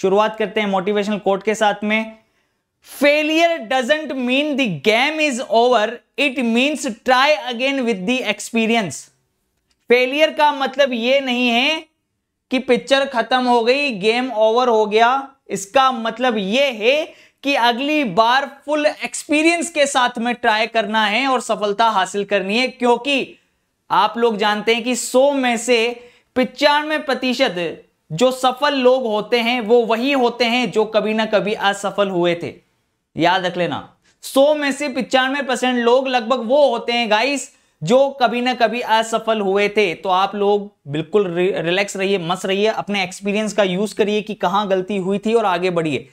शुरुआत करते हैं मोटिवेशनल कोट के साथ में failure doesn't mean the game is over it means try again with the experience failure का मतलब ये नहीं है कि पिक्चर खत्म हो गई गेम ओवर हो गया इसका मतलब ये है कि अगली बार फुल एक्सपीरियंस के साथ में ट्राई करना है और सफलता हासिल करनी है क्योंकि आप लोग जानते हैं कि 100 में से पिचानवे प्रतिशत जो सफल लोग होते हैं वो वही होते हैं जो कभी ना कभी असफल हुए थे याद रख लेना सो में से पिचानवे परसेंट लोग लगभग वो होते हैं गाइस जो कभी ना कभी असफल हुए थे तो आप लोग बिल्कुल रिलैक्स रहिए मस्त रहिए अपने एक्सपीरियंस का यूज करिए कि कहाँ गलती हुई थी और आगे बढ़िए